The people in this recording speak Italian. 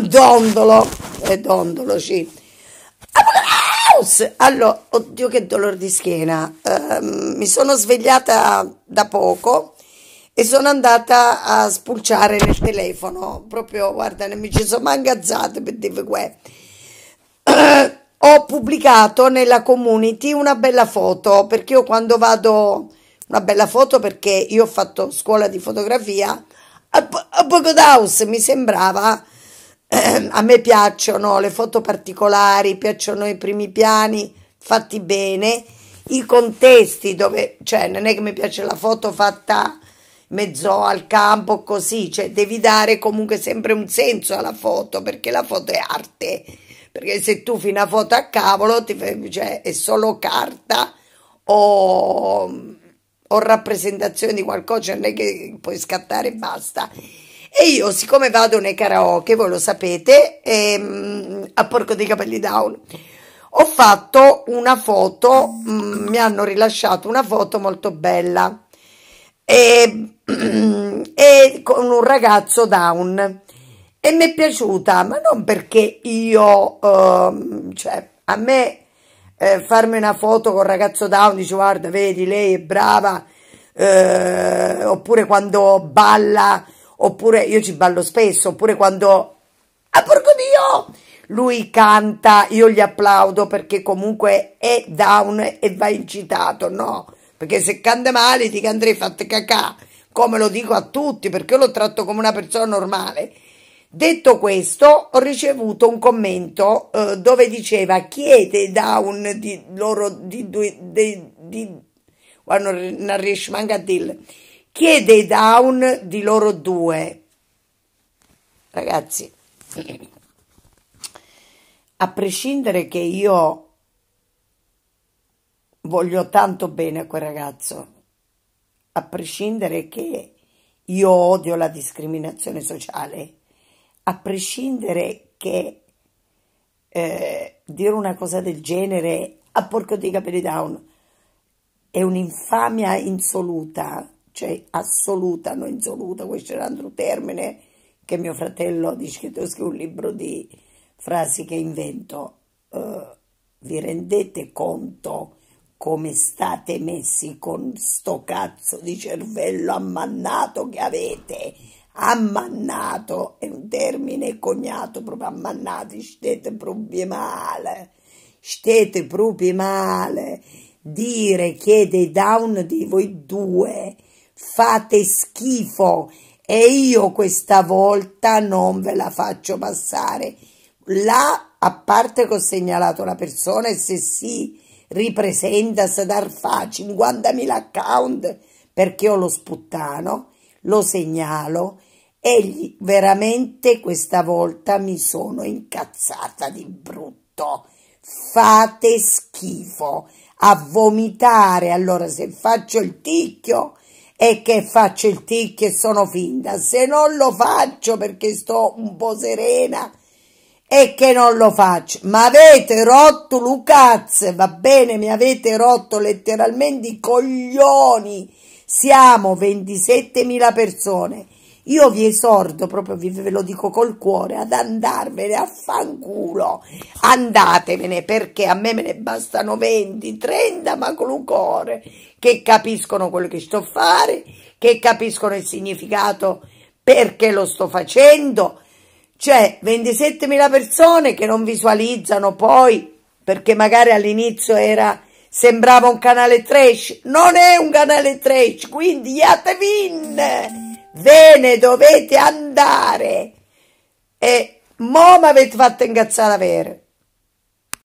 dondolo, e eh, dondolo, sì. Allora, oddio che dolore di schiena, uh, mi sono svegliata da poco e sono andata a spulciare nel telefono, proprio, guarda, mi ci sono mangazzate per dire Uh, ho pubblicato nella community una bella foto, perché io quando vado, una bella foto perché io ho fatto scuola di fotografia, a, a Bogodaus mi sembrava a me piacciono le foto particolari, piacciono i primi piani fatti bene, i contesti dove, cioè non è che mi piace la foto fatta mezzo al campo così, cioè devi dare comunque sempre un senso alla foto perché la foto è arte, perché se tu fai una foto a cavolo ti fai, cioè, è solo carta o, o rappresentazione di qualcosa, non è che puoi scattare e basta. E io, siccome vado nei karaoke, voi lo sapete, ehm, a Porco dei Capelli Down, ho fatto una foto, mh, mm, mi hanno rilasciato una foto molto bella e, e con un ragazzo down e mi è piaciuta, ma non perché io, ehm, cioè, a me eh, farmi una foto con un ragazzo down, dice guarda, vedi, lei è brava, eh, oppure quando balla oppure io ci ballo spesso, oppure quando... Ah, porco Dio! Lui canta, io gli applaudo perché comunque è down e va incitato, no? Perché se canta male ti andrei fatto cacà, come lo dico a tutti, perché io lo tratto come una persona normale. Detto questo, ho ricevuto un commento eh, dove diceva chiede down di loro di due... Di, di, non riesci manca a dirlo chiede i down di loro due. Ragazzi, a prescindere che io voglio tanto bene a quel ragazzo, a prescindere che io odio la discriminazione sociale, a prescindere che eh, dire una cosa del genere a ah, porco di capelli down è un'infamia insoluta, cioè assoluta, non insoluta, questo è un altro termine che mio fratello dice che devo scrivere un libro di frasi che invento. Uh, vi rendete conto come state messi con sto cazzo di cervello ammannato che avete? Ammannato è un termine cognato proprio ammannati, siete proprio male, siete proprio male. Dire che dei down di voi due fate schifo e io questa volta non ve la faccio passare. Là, a parte che ho segnalato la persona e se si ripresenta, se dar fa 50.000 account perché io lo sputtano, lo segnalo. e veramente questa volta mi sono incazzata di brutto. Fate schifo a vomitare. Allora se faccio il ticchio e che faccio il tic e sono finta, se non lo faccio perché sto un po' serena e che non lo faccio, ma avete rotto Lucaz, va bene, mi avete rotto letteralmente i coglioni, siamo 27.000 persone io vi esorto, proprio vi, ve lo dico col cuore, ad andarvene a fanculo. Andatevene perché a me me ne bastano 20, 30 ma cuore, che capiscono quello che sto a fare, che capiscono il significato perché lo sto facendo. Cioè 27.000 persone che non visualizzano poi perché magari all'inizio era sembrava un canale trash, non è un canale trash, quindi yatevin! ve ne dovete andare. E mo mi avete fatto ingazzare incazzare vera.